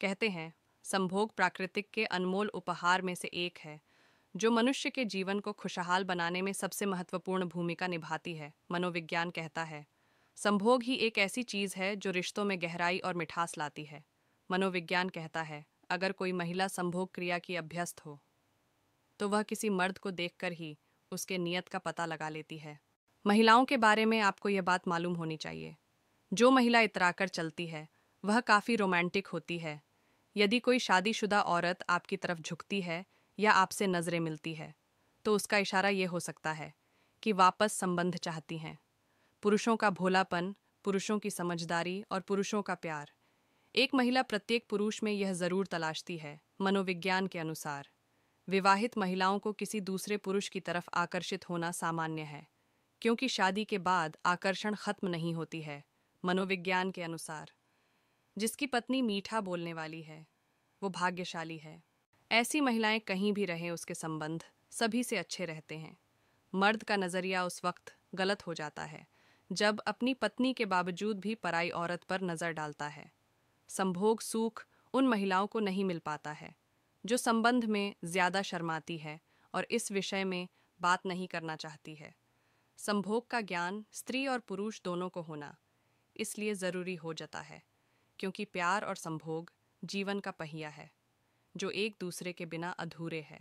कहते हैं संभोग प्राकृतिक के अनमोल उपहार में से एक है जो मनुष्य के जीवन को खुशहाल बनाने में सबसे महत्वपूर्ण भूमिका निभाती है मनोविज्ञान कहता है संभोग ही एक ऐसी चीज है जो रिश्तों में गहराई और मिठास लाती है मनोविज्ञान कहता है अगर कोई महिला संभोग क्रिया की अभ्यस्त हो तो वह किसी मर्द को देखकर ही उसके नियत का पता लगा लेती है महिलाओं के बारे में आपको यह बात मालूम होनी चाहिए जो महिला इतराकर चलती है वह काफ़ी रोमांटिक होती है यदि कोई शादीशुदा औरत आपकी तरफ झुकती है या आपसे नज़रें मिलती है तो उसका इशारा ये हो सकता है कि वापस संबंध चाहती हैं पुरुषों का भोलापन पुरुषों की समझदारी और पुरुषों का प्यार एक महिला प्रत्येक पुरुष में यह ज़रूर तलाशती है मनोविज्ञान के अनुसार विवाहित महिलाओं को किसी दूसरे पुरुष की तरफ आकर्षित होना सामान्य है क्योंकि शादी के बाद आकर्षण खत्म नहीं होती है मनोविज्ञान के अनुसार जिसकी पत्नी मीठा बोलने वाली है वो भाग्यशाली है ऐसी महिलाएं कहीं भी रहें उसके संबंध सभी से अच्छे रहते हैं मर्द का नज़रिया उस वक्त गलत हो जाता है जब अपनी पत्नी के बावजूद भी पराई औरत पर नज़र डालता है संभोग सुख उन महिलाओं को नहीं मिल पाता है जो संबंध में ज़्यादा शर्माती है और इस विषय में बात नहीं करना चाहती है संभोग का ज्ञान स्त्री और पुरुष दोनों को होना इसलिए ज़रूरी हो जाता है क्योंकि प्यार और संभोग जीवन का पहिया है जो एक दूसरे के बिना अधूरे है